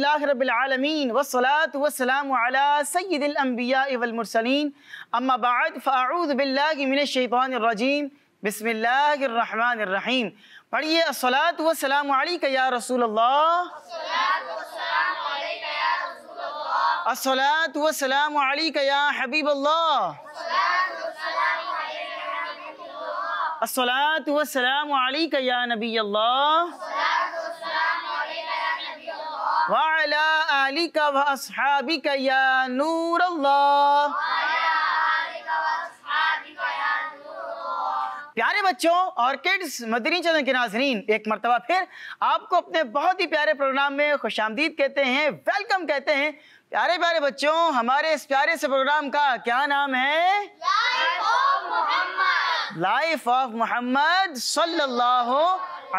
لله رب العالمين والصلاة والسلام على سيد الأنبياء والمرسلين أما بعد فأعوذ بالله من الشيطان الرجيم بسم الله الرحمن الرحيم پڑھیے الصلاة والسلام عليك يا رسول الله الصلاة والسلام عليك يا حبيب الله الصلاة والسلام عليك يا نبي الله يا نور الله प्यारे बच्चों और किड्स मदनी चैनल के नाजरीन एक मरतबा फिर आपको अपने बहुत ही प्यारे प्रोग्राम में खुश कहते हैं वेलकम कहते हैं प्यारे प्यारे बच्चों हमारे इस प्यारे से प्रोग्राम का क्या नाम है लाइफ ऑफ मोहम्मद सल्लल्लाहु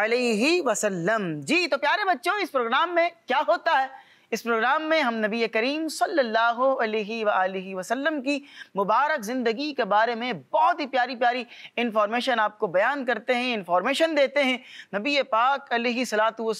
अलैहि वसल्लम जी तो प्यारे बच्चों इस प्रोग्राम में क्या होता है इस प्रोग्राम में हम नबी करीम सल्लल्लाहु अलैहि वसल्लम की मुबारक ज़िंदगी के बारे में बहुत ही प्यारी प्यारी इन्फॉर्मेशन आपको बयान करते हैं इन्फॉर्मेशन देते हैं नबी पाक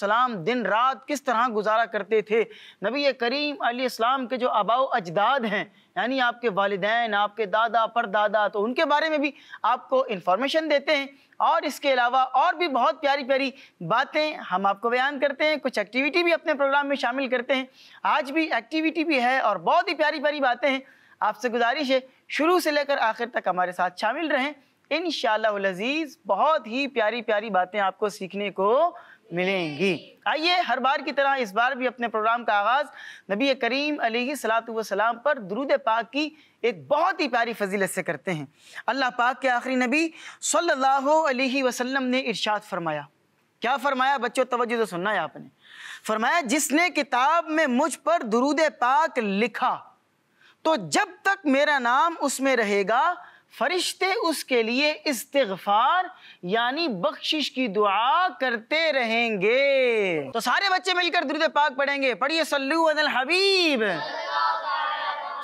सलाम दिन रात किस तरह गुजारा करते थे नबी करीम आसलाम के जो आबाओ अजदाद हैं यानी आपके वालदेन आपके दादा परदादा तो उनके बारे में भी आपको इन्फॉर्मेशन देते हैं और इसके अलावा और भी बहुत प्यारी प्यारी बातें हम आपको बयान करते हैं कुछ एक्टिविटी भी अपने प्रोग्राम में शामिल करते हैं आज भी एक्टिविटी भी है और बहुत ही प्यारी प्यारी बातें हैं आपसे गुजारिश है शुरू से लेकर आखिर तक हमारे साथ शामिल रहें इन शजीज़ बहुत ही प्यारी प्यारी बातें आपको सीखने को मिलेंगी आइए हर बार की तरह इस बार भी अपने प्रोग्राम का आगाज नबी करीम सलाम पर दरुद पाक की एक बहुत ही प्यारी फजीलत से करते हैं अल्लाह पाक के आखिरी नबी सल्लल्लाहु अलैहि वसल्लम ने इरशाद फरमाया क्या फरमाया बच्चों तवज्जो तो सुनना है आपने फरमाया जिसने किताब में मुझ पर दरुद पाक लिखा तो जब तक मेरा नाम उसमें रहेगा फरिश्ते उसके लिए इस्तगफार यानी बख्शिश की दुआ करते रहेंगे तो सारे बच्चे मिलकर दुरुद पाक पढ़ेंगे पढ़िए सल्लू अल हबीब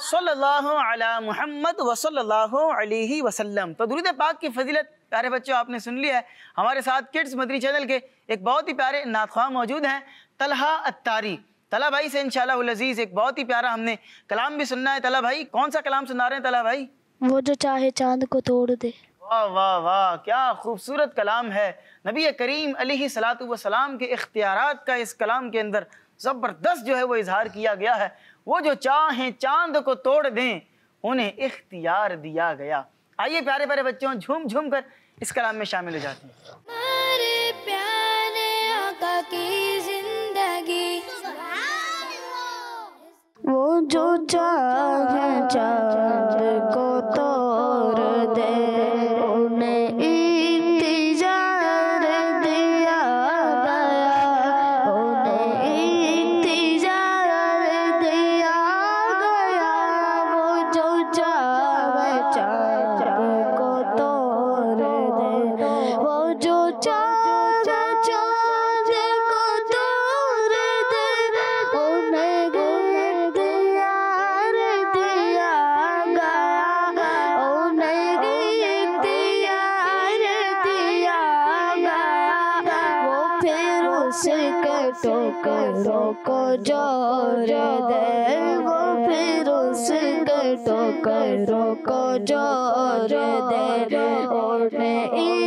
सल्लल्लाहु अला मुहम्मद व सल्लल्लाहु अलैहि वसल्लम तो दुरुद पाक की फजीलत प्यारे बच्चों आपने सुन लिया है हमारे साथ किड्स मदरी चैनल के एक बहुत ही प्यारे नातख्वा मौजूद हैं तलहा अत्तारी तला भाई से इनशालाजीज अजीज़ एक बहुत ही प्यारा हमने कलाम भी सुनना है तला भाई कौन सा कलाम सुना रहे हैं तला भाई वो जो चाहे चांद को तोड़ दे वाह वाह वाह क्या खूबसूरत कलाम है नबी करीम सलाम के इख्तियार का इस कलाम के अंदर ज़बरदस्त जो है वो इजहार किया गया है वो जो चाहें चांद को तोड़ दें उन्हें इख्तियार दिया गया आइए प्यारे प्यारे बच्चों झूम झूम कर इस कलाम में शामिल हो जाते हैं जो चाहे चांद को तो जोर दे और मैं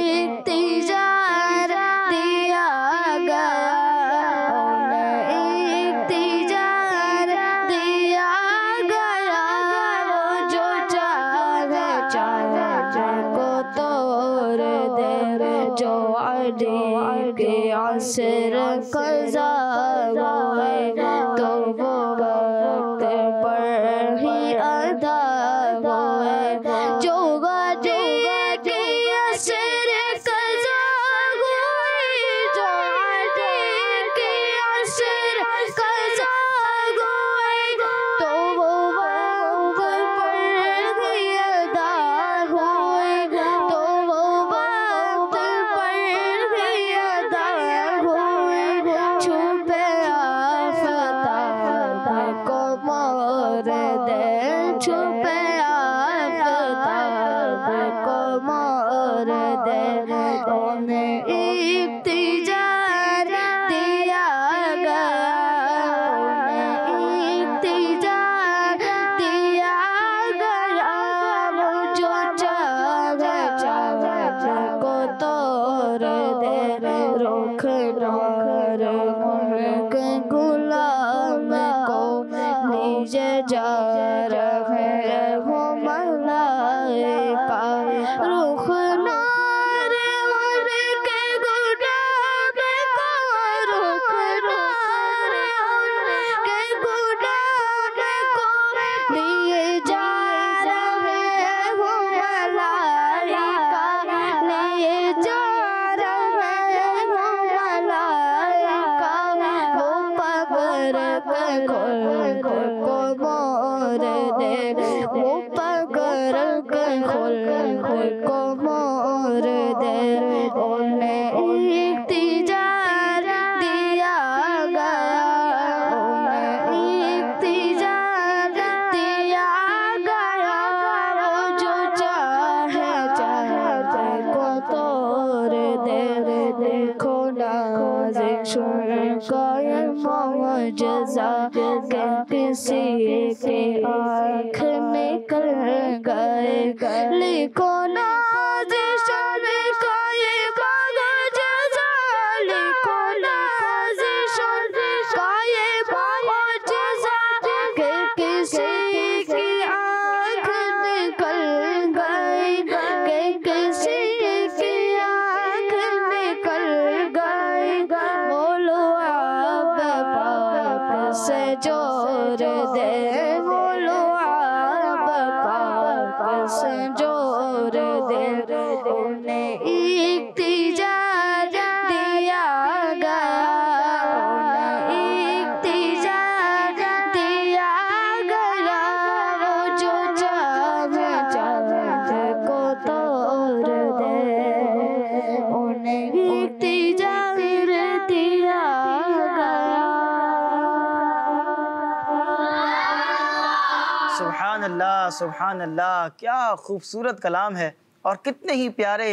सुबहान अल्लाह सुबहान अल्लाह क्या खूबसूरत कलाम है और कितने ही प्यारे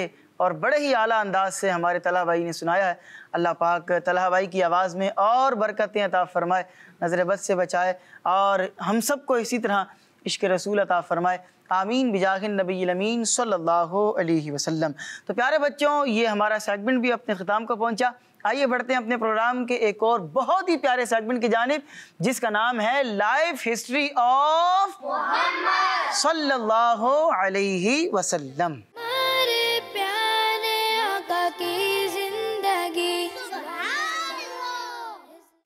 और बड़े ही आला अंदाज से हमारे तला भाई ने सुनाया है अल्लाह पाक तला भाई की आवाज़ में और बरकतें अता फ़रमाए नज़र बद से बचाए और हम सब को इसी तरह इश्क रसूल अता फ़रमाए आमीन बिजाहिन नबीमीन सल्लल्लाहु अलैहि वसल्लम तो प्यारे बच्चों ये हमारा सेगमेंट भी अपने खिताब को पहुँचा आइए बढ़ते हैं अपने प्रोग्राम के एक और बहुत ही प्यारे सेगमेंट की जानब जिसका नाम है लाइफ हिस्ट्री ऑफ सल्लल्लाहु अलैहि वसल्लम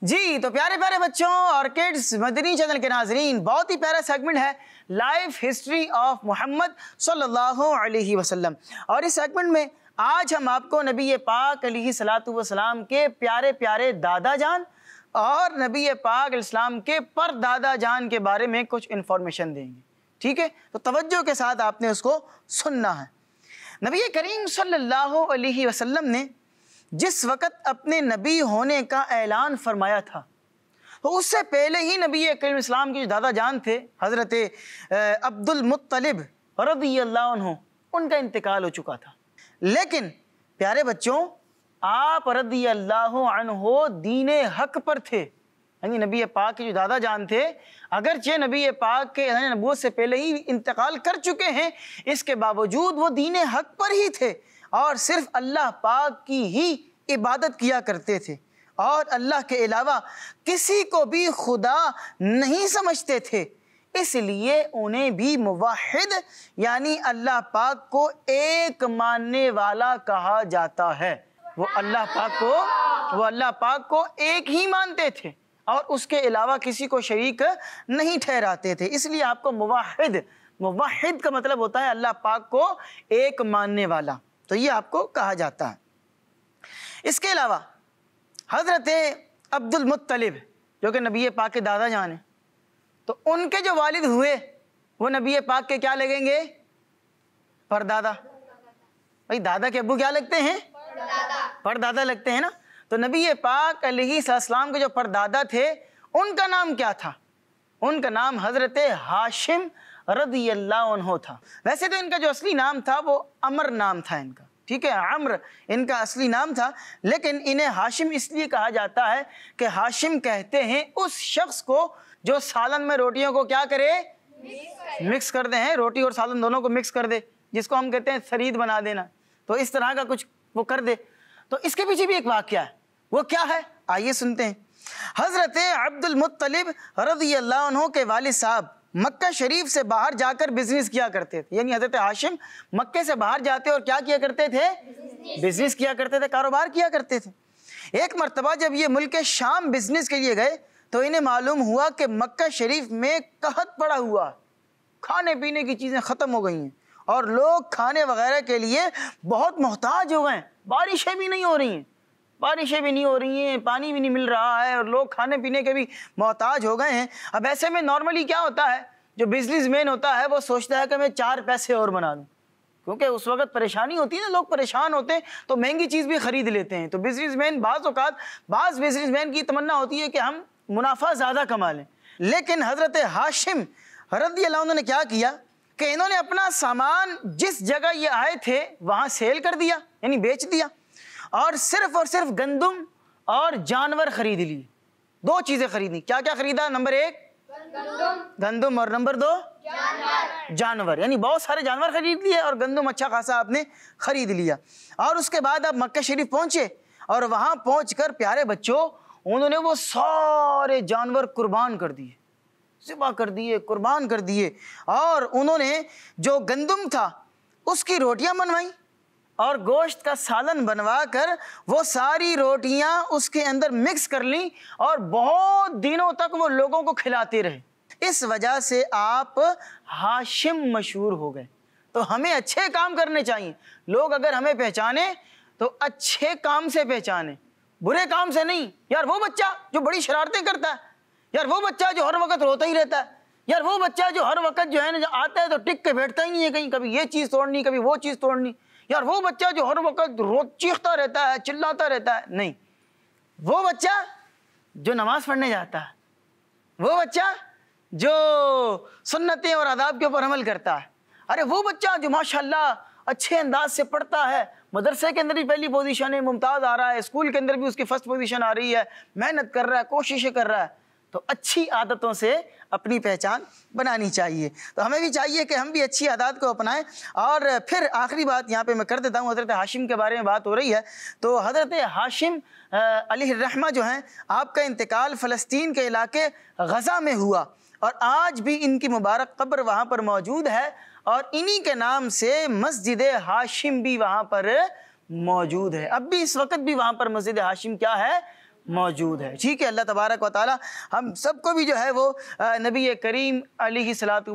जी तो प्यारे प्यारे बच्चों और किड्स मदनी चैनल के नाजरीन बहुत ही प्यारा सेगमेंट है लाइफ हिस्ट्री ऑफ मोहम्मद सल्लल्लाहु अलैहि वसल्लम और इस सेगमेंट में आज हम आपको नबी पाक सलाम के प्यारे प्यारे दादा जान और नबी पाक इस्लाम के पर दादा जान के बारे में कुछ इन्फॉर्मेशन देंगे ठीक है तो तवज्जो के साथ आपने उसको सुनना है नबी करीम सल्लल्लाहु अलैहि वसल्लम ने जिस वक़्त अपने नबी होने का ऐलान फरमाया था तो उससे पहले ही नबी करीम इस्लाम के जो दादा जान थे हज़रत अब्दुलमतलब रबी अल्लाह उनका इंतकाल हो चुका था लेकिन प्यारे बच्चों आप रदी अल्लाह अनहो दीन हक पर थे यानी हाँ नबी पाक के जो दादा जान थे चे नबी पाक के नबूत से पहले ही इंतकाल कर चुके हैं इसके बावजूद वो दीन हक पर ही थे और सिर्फ अल्लाह पाक की ही इबादत किया करते थे और अल्लाह के अलावा किसी को भी खुदा नहीं समझते थे इसलिए उन्हें भी मुवाहिद यानी अल्लाह पाक को एक मानने वाला कहा जाता है वो अल्लाह पाक को वो अल्लाह पाक को एक ही मानते थे और उसके अलावा किसी को शरीक नहीं ठहराते थे इसलिए आपको मुवाहिद मुवाहिद का मतलब होता है अल्लाह पाक को एक मानने वाला तो ये आपको कहा जाता है इसके अलावा हज़रत अब्दुल मुतलिब जो कि नबी पाक के दादा जान हैं तो उनके जो वालिद हुए वो नबी पाक के क्या लगेंगे परदादा भाई दादा के अबू क्या लगते हैं परदादा लगते हैं ना तो नबी पाक अलैहिस्सलाम के जो परदादा थे उनका नाम क्या था उनका नाम हज़रत हाशिम रदी अल्लाह था वैसे तो इनका जो असली नाम था वो अमर नाम था इनका ठीक है अम्र इनका असली नाम था लेकिन इन्हें हाशिम इसलिए कहा जाता है कि हाशिम कहते हैं उस शख्स को जो सालन में रोटियों को क्या करे मिक्स कर दे हैं रोटी और सालन दोनों को मिक्स कर दे जिसको हम कहते हैं शरीद बना देना तो इस तरह का कुछ वो कर दे तो इसके पीछे भी एक वाक्य है वो क्या है आइए सुनते हैं हज़रत अब्दुलमतलब रजी अल्लाह के वाल साहब मक्का शरीफ से बाहर जाकर बिजनेस किया करते थे यानी हजरत हाशिम मक्के से बाहर जाते और क्या किया करते थे बिजनेस किया करते थे कारोबार किया करते थे एक मरतबा जब ये मुल्क शाम बिजनेस के लिए गए तो इन्हें मालूम हुआ कि मक्का शरीफ में कहत पड़ा हुआ खाने पीने की चीज़ें ख़त्म हो गई हैं और लोग खाने वगैरह के लिए बहुत मोहताज हो गए हैं बारिशें भी नहीं हो रही हैं बारिशें भी नहीं हो रही हैं पानी भी नहीं मिल रहा है और लोग खाने पीने के भी मोहताज हो गए हैं अब ऐसे में नॉर्मली क्या होता है जो मैन होता है वो सोचता है कि मैं चार पैसे और बना लूँ क्योंकि उस वक्त परेशानी होती है ना लोग परेशान होते हैं तो महंगी चीज़ भी ख़रीद लेते हैं तो बिजनेसमैन बाज़ अवत बाज़ मैन की तमन्ना होती है कि हम मुनाफा ज़्यादा कमा लें लेकिन हज़रत हाशिम रदी ने क्या किया कि इन्होंने अपना सामान जिस जगह ये आए थे वहां सेल कर दिया यानी बेच दिया और सिर्फ और सिर्फ गंदम और जानवर खरीद लिए दो चीज़ें खरीदी क्या क्या खरीदा नंबर एक गंदम और नंबर दो जानवर यानी बहुत सारे जानवर खरीद लिए और गंदम अच्छा खासा आपने खरीद लिया और उसके बाद आप मक्का शरीफ पहुंचे और वहां पहुंचकर प्यारे बच्चों उन्होंने वो सारे जानवर कुर्बान कर दिए ज़िबा कर दिए कुर्बान कर दिए और उन्होंने जो गंदम था उसकी रोटियां बनवाई और गोश्त का सालन बनवा कर वो सारी रोटियां उसके अंदर मिक्स कर ली और बहुत दिनों तक वो लोगों को खिलाते रहे इस वजह से आप हाशिम मशहूर हो गए तो हमें अच्छे काम करने चाहिए लोग अगर हमें पहचाने तो अच्छे काम से पहचाने बुरे काम से नहीं यार वो बच्चा जो बड़ी शरारतें करता है यार वो बच्चा जो हर वक्त रोता ही रहता है यार वो बच्चा जो हर वक्त जो है ना जो आता है तो टिक के बैठता ही नहीं है कहीं कभी ये चीज़ तोड़नी कभी वो चीज़ तोड़नी यार वो बच्चा जो हर वक्त रो चीखता रहता है चिल्लाता रहता है नहीं वो बच्चा जो नमाज़ पढ़ने जाता है वो बच्चा जो सुन्नतें और आदाब के ऊपर अमल करता है अरे वो बच्चा जो माशाल्लाह अच्छे अंदाज से पढ़ता है मदरसे के अंदर भी पहली पोजीशन है मुमताज़ आ रहा है स्कूल के अंदर भी उसकी फ़र्स्ट पोजीशन आ रही है मेहनत कर रहा है कोशिशें कर रहा है तो अच्छी आदतों से अपनी पहचान बनानी चाहिए तो हमें भी चाहिए कि हम भी अच्छी आदत को अपनाएं और फिर आखिरी बात यहाँ पे मैं कर देता हूँ हज़रत हाशिम के बारे में बात हो रही है तो हज़रत हाशिम अली रहमा जो हैं आपका इंतकाल फ़लस्तीन के इलाके गज़ा में हुआ और आज भी इनकी मुबारक कब्र वहाँ पर मौजूद है और इन्हीं के नाम से मस्जिद हाशिम भी वहां पर मौजूद है अब भी इस वक्त भी वहां पर मस्जिद हाशिम क्या है मौजूद है ठीक है अल्लाह तबारक व ताली हम सबको भी जो है वो नबी करीम अली सलात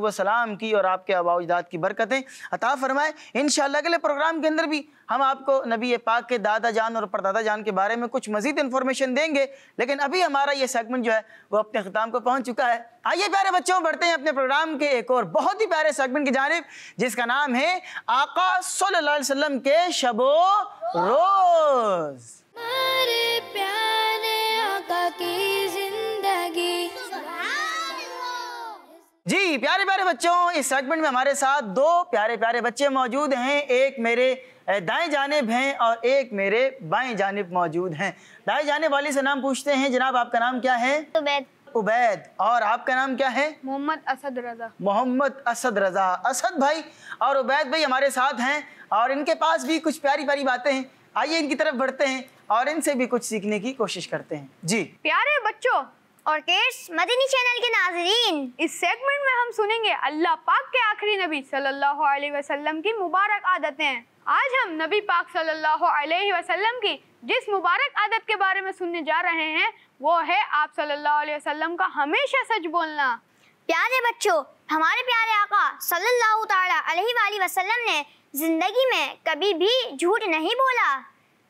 की और आपके आबाजदाद की बरकतें अता फ़रमाएँ इन अगले प्रोग्राम के अंदर भी हम आपको नबी पाक के दादा जान और परदादा जान के बारे में कुछ मज़ीद इन्फॉर्मेशन देंगे लेकिन अभी हमारा ये सेगमेंट जो है वो अपने ख़ताम को पहुँच चुका है आइए प्यारे बच्चों बढ़ते हैं अपने प्रोग्राम के एक और बहुत ही प्यारे सेगमेंट की जानब जिसका नाम है आका सल्लल्लाहु अलैहि वसल्लम के शबो रोज़ की जिंदगी जी प्यारे प्यारे बच्चों इस सेगमेंट में हमारे साथ दो प्यारे प्यारे बच्चे मौजूद हैं एक मेरे दाएं जानेब हैं और एक मेरे बाएं जानेब मौजूद हैं दाएं जाने वाले से नाम पूछते हैं जनाब आपका नाम क्या है उबैद उबैद और आपका नाम क्या है मोहम्मद असद रजा मोहम्मद असद रजा असद भाई और उबैद भाई हमारे साथ हैं और इनके पास भी कुछ प्यारी प्यारी बातें हैं आइए इनकी तरफ बढ़ते हैं और इनसे भी कुछ सीखने की कोशिश करते हैं जी प्यारे बच्चों और केश मदनी चैनल के नाजरीन इस सेगमेंट में हम सुनेंगे अल्लाह पाक के आखिरी नबी सल्लल्लाहु अलैहि वसल्लम की मुबारक आदतें आज हम नबी पाक सल्लल्लाहु अलैहि वसल्लम की जिस मुबारक आदत के बारे में सुनने जा रहे हैं वो है आप सल्लल्लाहु अलैहि वसल्लम का हमेशा सच बोलना प्यारे बच्चों हमारे प्यारे आका सल्लल्लाहु अलैहि वसल्लम ने जिंदगी में कभी भी झूठ नहीं बोला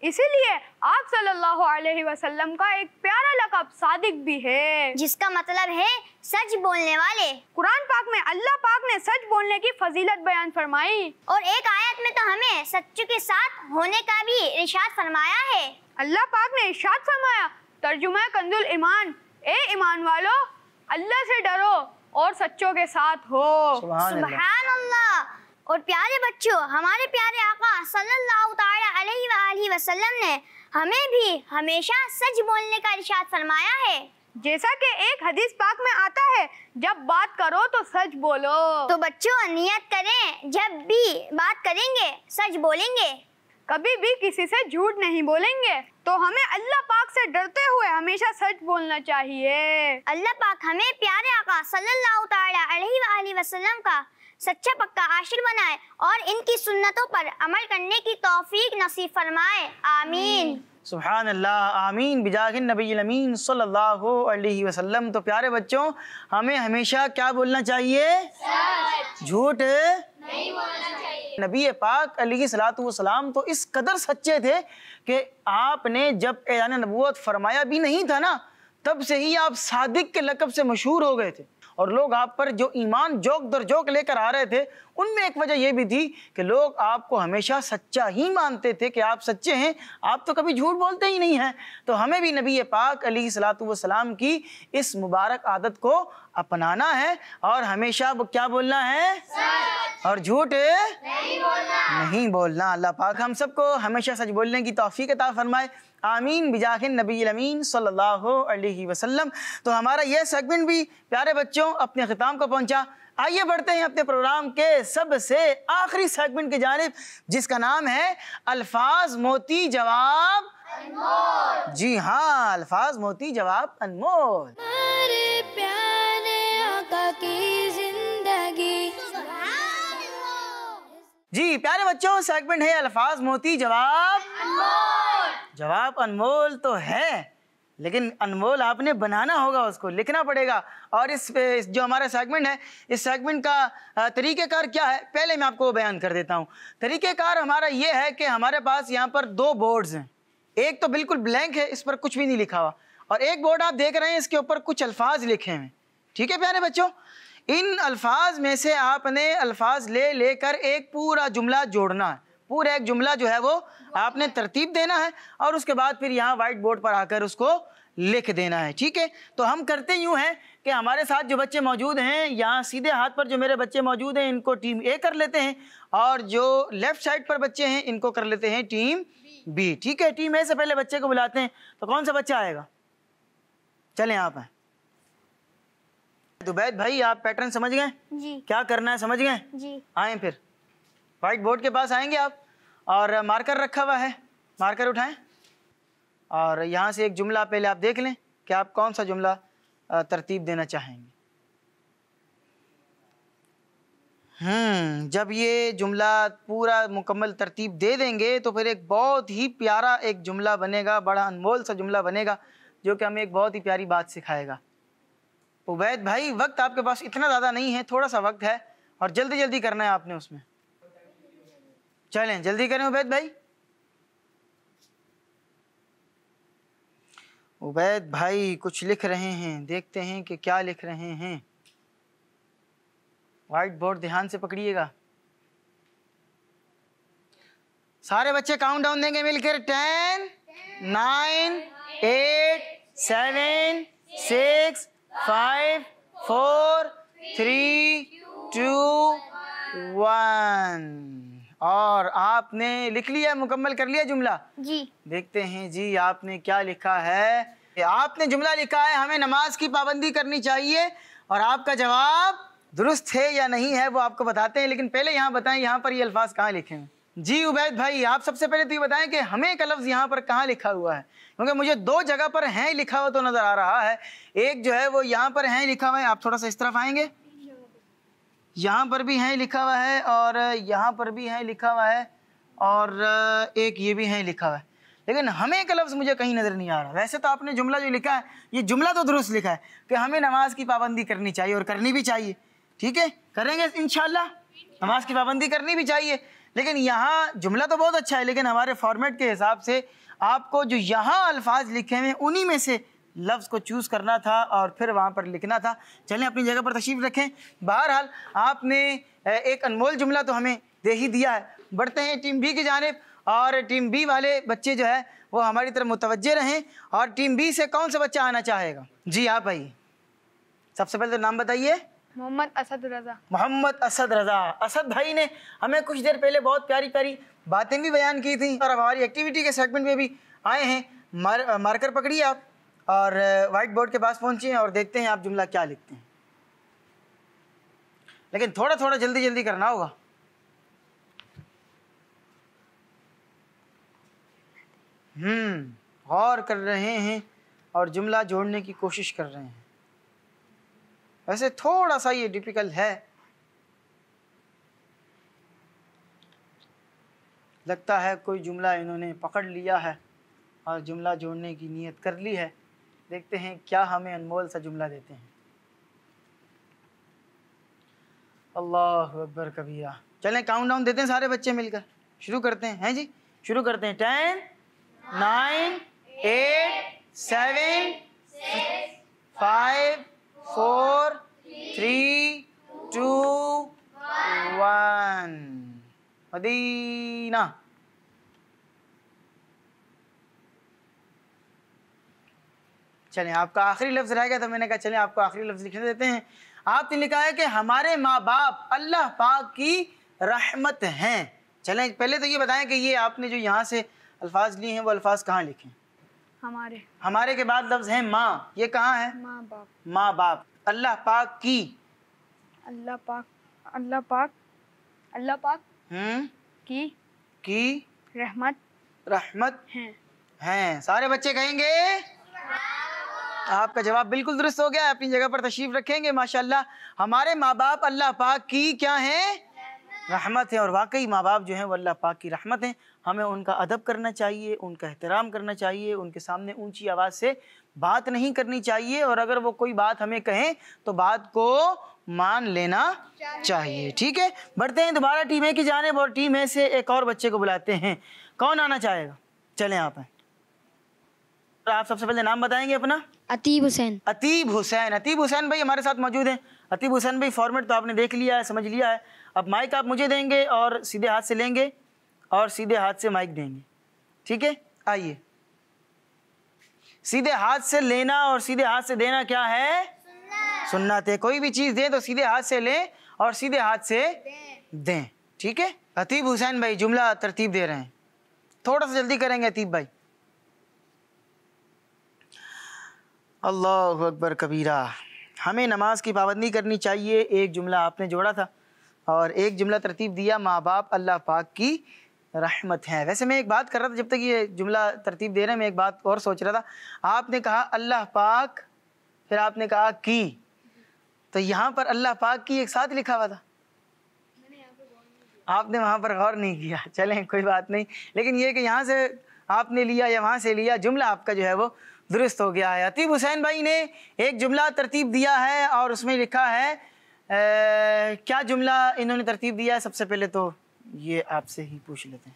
इसीलिए आप सल्लल्लाहु अलैहि वसल्लम का एक प्यारा लकब सादिक भी है जिसका मतलब है सच बोलने वाले कुरान पाक में अल्लाह पाक ने सच बोलने की फजीलत बयान फरमाई और एक आयत में तो हमें सच्चू के साथ होने का भी इरशाद फरमाया है अल्लाह पाक ने इरशाद फरमाया तर्जुमा कंजुल ईमान ए ईमान वालो अल्लाह से डरो और सच्चों के साथ हो सुभान अल्लाह और प्यारे बच्चों हमारे प्यारे आका सल्लल्लाहु अलैहि वसल्लम ने हमें भी हमेशा सच बोलने का इरशाद फरमाया है जैसा कि एक हदीस पाक में आता है जब बात करो तो सच बोलो तो बच्चों नियत करें जब भी बात करेंगे सच बोलेंगे कभी भी किसी से झूठ नहीं बोलेंगे तो हमें अल्लाह पाक से डरते हुए हमेशा सच बोलना चाहिए अल्लाह पाक हमें प्यारे आका सल्लल्लाहु अलैहि वसल्लम का सच्चा पक्का आशिर बनाए और इनकी सुन्नतों पर अमल करने की तौफीक नसीब फरमाए आमीन सुबहान अल्लाह आमीन बिजाहिन नबीमीन सल्लल्लाहु अलैहि वसल्लम तो प्यारे बच्चों हमें हमेशा क्या बोलना चाहिए झूठ नहीं बोलना चाहिए नबी पाक अली सलाम तो इस कदर सच्चे थे कि आपने जब ऐलान नबूत फरमाया भी नहीं था ना तब से ही आप सादिक के लकब से मशहूर हो गए थे और लोग आप पर जो ईमान जोक दर जोक लेकर आ रहे थे उनमें एक वजह यह भी थी कि लोग आपको हमेशा सच्चा ही मानते थे कि आप सच्चे हैं आप तो कभी झूठ बोलते ही नहीं हैं तो हमें भी नबी पाक अली सलाम की इस मुबारक आदत को अपनाना है और हमेशा क्या बोलना है और झूठ नहीं बोलना, नहीं बोलना। अल्लाह पाक हम सबको हमेशा सच बोलने की तोफ़ी कता फरमाए आमीन बिजाख नबी अमीन सल्लल्लाहु अलैहि वसल्लम तो हमारा यह सेगमेंट भी प्यारे बच्चों अपने ख़िताम को पहुंचा आइए बढ़ते हैं अपने प्रोग्राम के सबसे आखिरी सेगमेंट की जानब जिसका नाम है अल्फाज मोती जवाब जी हाँ अल्फाज मोती जवाब अनमोल जी प्यारे बच्चों सेगमेंट है अल्फाज मोती जवाब जवाब अनमोल तो है लेकिन अनमोल आपने बनाना होगा उसको लिखना पड़ेगा और इस जो हमारा सेगमेंट है इस सेगमेंट का तरीक़ेकार क्या है पहले मैं आपको बयान कर देता हूँ तरीक़ेकार हमारा ये है कि हमारे पास यहाँ पर दो बोर्ड्स हैं एक तो बिल्कुल ब्लैंक है इस पर कुछ भी नहीं लिखा हुआ और एक बोर्ड आप देख रहे हैं इसके ऊपर कुछ अल्फाज लिखे हैं ठीक है प्यारे बच्चों इन अल्फाज में से आपने अल्फाज ले लेकर एक पूरा जुमला जोड़ना है पूरा एक जुमला जो है वो आपने तरतीब देना है और उसके बाद फिर यहाँ वाइट बोर्ड पर आकर उसको लिख देना है ठीक है तो हम करते यूँ हैं कि हमारे साथ जो बच्चे मौजूद हैं यहाँ सीधे हाथ पर जो मेरे बच्चे मौजूद हैं इनको टीम ए कर लेते हैं और जो लेफ़्ट साइड पर बच्चे हैं इनको कर लेते हैं टीम बी ठीक है टीम ए से पहले बच्चे को बुलाते हैं तो कौन सा बच्चा आएगा चलें आप हैं दुबैद भाई आप पैटर्न समझ गए क्या करना है समझ गए आए फिर वाइट बोर्ड के पास आएंगे आप और मार्कर रखा हुआ है मार्कर उठाएं और यहाँ से एक जुमला पहले आप देख लें कि आप कौन सा जुमला तरतीब देना चाहेंगे हम्म जब ये जुमला पूरा मुकम्मल तरतीब दे देंगे तो फिर एक बहुत ही प्यारा एक जुमला बनेगा बड़ा अनमोल सा जुमला बनेगा जो कि हमें एक बहुत ही प्यारी बात सिखाएगा उबैद भाई वक्त आपके पास इतना ज़्यादा नहीं है थोड़ा सा वक्त है और जल्दी जल्दी करना है आपने उसमें चलें जल्दी करें उबैद भाई उबैद भाई कुछ लिख रहे हैं देखते हैं कि क्या लिख रहे हैं वाइट बोर्ड ध्यान से पकड़िएगा सारे बच्चे काउंट डाउन देंगे मिलकर ten nine eight seven six five four three two one और आपने लिख लिया मुकम्मल कर लिया जुमला जी देखते हैं जी आपने क्या लिखा है आपने जुमला लिखा है हमें नमाज की पाबंदी करनी चाहिए और आपका जवाब दुरुस्त है या नहीं है वो आपको बताते हैं लेकिन पहले यहाँ बताएं यहाँ पर ये यह अल्फाज कहाँ लिखे हैं जी उबैद भाई आप सबसे पहले तो ये बताएं कि हमें का लफ्ज़ यहाँ पर कहाँ लिखा हुआ है क्योंकि मुझे दो जगह पर हैं लिखा हुआ तो नज़र आ रहा है एक जो है वो यहाँ पर हैं लिखा हुआ है आप थोड़ा सा इस तरफ आएंगे यहाँ पर भी हैं लिखा हुआ है और यहाँ पर भी हैं लिखा हुआ है और एक ये भी हैं लिखा हुआ है लेकिन हमें का लफ्ज़ मुझे कहीं नज़र नहीं आ रहा वैसे तो आपने जुमला जो लिखा है ये जुमला तो दुरुस्त लिखा है कि हमें नमाज की पाबंदी करनी चाहिए और करनी भी चाहिए ठीक है करेंगे इन नमाज की पाबंदी करनी भी चाहिए लेकिन यहाँ जुमला तो बहुत अच्छा है लेकिन हमारे फॉर्मेट के हिसाब से आपको जो यहाँ अल्फाज लिखे हुए हैं उन्हीं में से लफ्ज़ को चूज़ करना था और फिर वहाँ पर लिखना था चलें अपनी जगह पर तशरीफ़ रखें बहरहाल आपने एक अनमोल जुमला तो हमें दे ही दिया है बढ़ते हैं टीम बी की जानब और टीम बी वाले बच्चे जो है वो हमारी तरफ मुतवजह रहें और टीम बी से कौन सा बच्चा आना चाहेगा जी आप हाँ आइए सबसे पहले तो नाम बताइए मोहम्मद असद रज़ा मोहम्मद असद रज़ा असद भाई ने हमें कुछ देर पहले बहुत प्यारी प्यारी बातें भी बयान की थी और हमारी एक्टिविटी के सेगमेंट में भी आए हैं मार, मार्कर पकड़िए आप और वाइट बोर्ड के पास पहुँचे और देखते हैं आप जुमला क्या लिखते हैं लेकिन थोड़ा थोड़ा जल्दी जल्दी करना होगा हम्म गौर कर रहे हैं और जुमला जोड़ने की कोशिश कर रहे हैं वैसे थोड़ा सा ये डिफिकल्ट है लगता है कोई जुमला इन्होंने पकड़ लिया है और जुमला जोड़ने की नीयत कर ली है देखते हैं क्या हमें अनमोल सा जुमला देते हैं अल्लाह अकबर कबीरा चलें काउंट डाउन देते हैं सारे बच्चे मिलकर शुरू करते हैं हैं जी शुरू करते हैं ten nine eight seven five four three two one Medina चलें आपका आखिरी लफ्ज़ रह गया तो मैंने कहा चलें आपको आखिरी लफ्ज़ लिखने देते हैं आपने लिखा है कि हमारे माँ बाप अल्लाह पाक की रहमत हैं चलें पहले तो ये बताएं कि ये आपने जो यहाँ से अल्फाज लिए हैं वो अल्फाज कहाँ लिखे हमारे हमारे के बाद लफ्ज़ है माँ ये कहाँ है माँ बाप माँ बाप अल्लाह पाक की अल्लाह पाक अल्लाह पाक अल्लाह पाक हम्म की की रहमत रहमत हैं हैं सारे बच्चे कहेंगे आपका जवाब बिल्कुल दुरुस्त हो गया अपनी जगह पर तशरीफ रखेंगे माशाल्लाह हमारे माँ बाप अल्लाह पाक की क्या हैं रहमत हैं और वाकई माँ बाप जो हैं वो अल्लाह पाक की रहमत हैं हमें उनका अदब करना चाहिए उनका एहतराम करना चाहिए उनके सामने ऊंची आवाज़ से बात नहीं करनी चाहिए और अगर वो कोई बात हमें कहें तो बात को मान लेना चाहिए ठीक है बढ़ते हैं दोबारा टीम ए की जानब और टीम ए से एक और बच्चे को बुलाते हैं कौन आना चाहेगा चलें आप आप सबसे पहले नाम बताएंगे अपना अतीब हुसैन अतीब हुसैन अतीब हुसैन भाई हमारे साथ मौजूद हैं अतीब हुसैन भाई फॉर्मेट तो आपने देख लिया है समझ लिया है अब माइक आप मुझे देंगे और सीधे हाथ से लेंगे और सीधे हाथ से माइक देंगे ठीक है आइए सीधे हाथ से लेना और सीधे हाथ से देना क्या है सुनना थे कोई भी चीज़ दें तो सीधे हाथ से लें और सीधे हाथ से दें ठीक है अतीब हुसैन भाई जुमला तरतीब दे रहे हैं थोड़ा सा जल्दी करेंगे अतीब भाई अल्लाह अकबर कबीरा हमें नमाज की पाबंदी करनी चाहिए एक जुमला आपने जोड़ा था और एक जुमला तरतीब दिया माँ बाप अल्लाह पाक की रहमत है वैसे मैं एक बात कर रहा था जब तक ये जुमला तरतीब दे रहे मैं एक बात और सोच रहा था आपने कहा अल्लाह पाक फिर आपने कहा की तो यहाँ पर अल्लाह पाक की एक साथ लिखा हुआ था आपने वहाँ पर गौर नहीं किया चलें कोई बात नहीं लेकिन ये कि यहाँ से आपने लिया या वहाँ से लिया जुमला आपका जो है वो दुरुस्त हो गया है अतीब हुसैन भाई ने एक जुमला तरतीब दिया है और उसमें लिखा है ए, क्या जुमला इन्होंने तरतीब दिया है सबसे पहले तो ये आपसे ही पूछ लेते हैं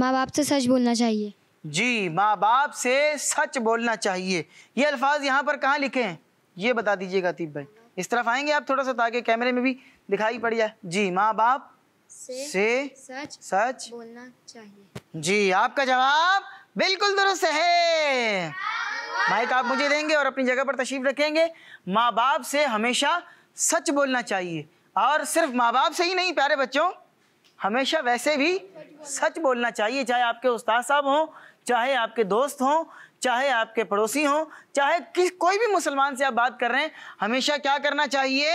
माँ बाप से सच बोलना चाहिए जी माँ बाप से सच बोलना चाहिए ये अल्फाज यहाँ पर कहाँ लिखे हैं ये बता दीजिएगा अतीब भाई इस तरफ आएंगे आप थोड़ा सा ताकि तो कैमरे में भी दिखाई पड़ जाए जी माँ बाप से, से सच सच बोलना चाहिए जी आपका जवाब बिल्कुल दुरुस्त है माइक आप मुझे देंगे और अपनी जगह पर तशरीफ रखेंगे माँ बाप से हमेशा सच बोलना चाहिए और सिर्फ माँ बाप से ही नहीं प्यारे बच्चों हमेशा वैसे भी सच बोलना चाहिए चाहे आपके उस्ताद साहब हों चाहे आपके दोस्त हों चाहे आपके पड़ोसी हों चाहे किस कोई भी मुसलमान से आप बात कर रहे हैं हमेशा क्या करना चाहिए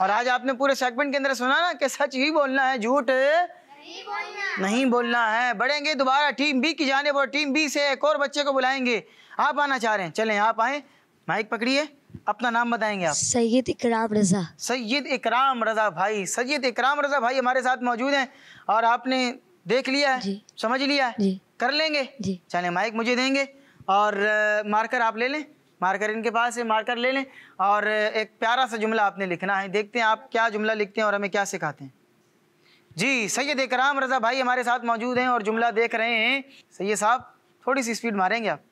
और आज आपने पूरे सेगमेंट के अंदर सुना ना कि सच ही बोलना है झूठ नहीं बोलना, नहीं बोलना है बढ़ेंगे दोबारा टीम बी की जाने और टीम बी से एक और बच्चे को बुलाएंगे आप आना चाह रहे हैं चलें आप आए माइक पकड़िए अपना नाम बताएंगे आप सैयद इकराम रजा सैयद इकराम रजा भाई सैयद इकराम रजा भाई हमारे साथ मौजूद हैं और आपने देख लिया है समझ लिया है कर लेंगे चले चलें माइक मुझे देंगे और मार्कर आप ले लें मार्कर इनके पास है मार्कर ले लें और एक प्यारा सा जुमला आपने लिखना है देखते हैं आप क्या जुमला लिखते हैं और हमें क्या सिखाते हैं जी सैयद इकराम रजा भाई हमारे साथ मौजूद हैं और जुमला देख रहे हैं सैयद साहब थोड़ी सी स्पीड मारेंगे आप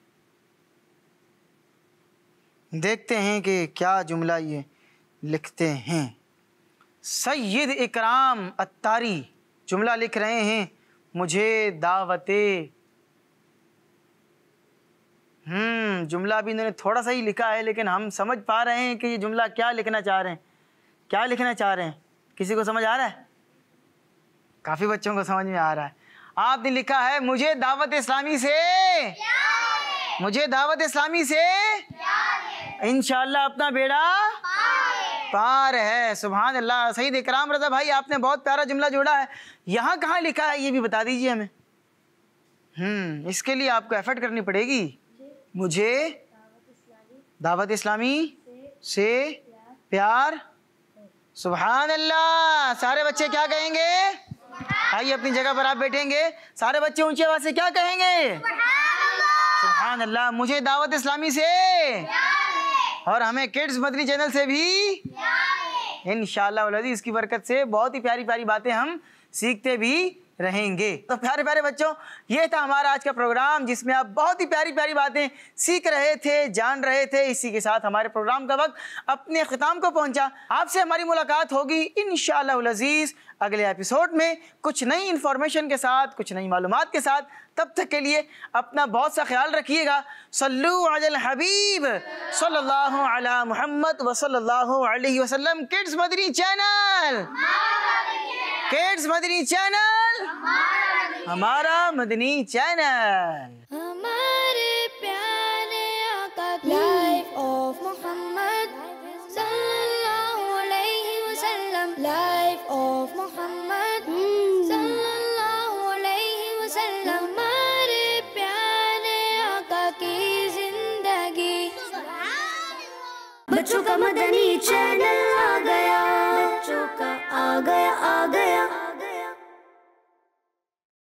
देखते हैं कि क्या जुमला ये लिखते हैं सैद इकराम अत्तारी जुमला लिख रहे हैं मुझे दावते हम्म जुमला भी इन्होंने थोड़ा सा ही लिखा है लेकिन हम समझ पा रहे हैं कि ये जुमला क्या लिखना चाह रहे हैं क्या लिखना चाह रहे हैं किसी को समझ आ रहा है काफ़ी बच्चों को समझ में आ रहा है आपने लिखा है मुझे दावत इस्लामी से मुझे दावत इस्लामी से इनशाला अपना बेड़ा पार है सुबहान अल्लाह सही देख राम रजा भाई आपने बहुत प्यारा जुमला जोड़ा है यहाँ कहाँ लिखा है ये भी बता दीजिए हमें हम्म इसके लिए आपको एफर्ट करनी पड़ेगी मुझे दावत इस्लामी से प्यार सुबहान अल्लाह सारे बच्चे क्या कहेंगे आइए अपनी जगह पर आप बैठेंगे सारे बच्चे ऊंची आवाज से क्या कहेंगे सुबहान अल्लाह मुझे दावत इस्लामी से और हमें किड्स मदनी चैनल से भी इन इसकी बरकत से बहुत ही प्यारी प्यारी बातें हम सीखते भी रहेंगे तो प्यारे प्यारे बच्चों ये था हमारा आज का प्रोग्राम जिसमें आप बहुत ही प्यारी प्यारी बातें सीख रहे थे जान रहे थे इसी के साथ हमारे प्रोग्राम का वक्त अपने अख्ताम को पहुंचा आपसे हमारी मुलाकात होगी इन शजीज़ अगले एपिसोड में कुछ नई इन्फॉर्मेशन के साथ कुछ नई मालूम के साथ तब तक के लिए अपना बहुत सा ख्याल रखिएगा सल्लू हबीब सल्लल्लाहु अला मोहम्मद वसल्लल्लाहु अलैहि वसल्लम kids Madani channel kids Madani channel हमारा मदनी चैनल हमारे प्यारे आका लाइफ ऑफ मोहम्मद सल्लल्लाहु अलैहि वसल्लम लाइफ ऑफ मोहम्मद सल्लल्लाहु अलैहि वसल्लम हमारे प्यारे आका की जिंदगी बच्चों का मदनी चैनल आ गया अशोका आ गया आ गया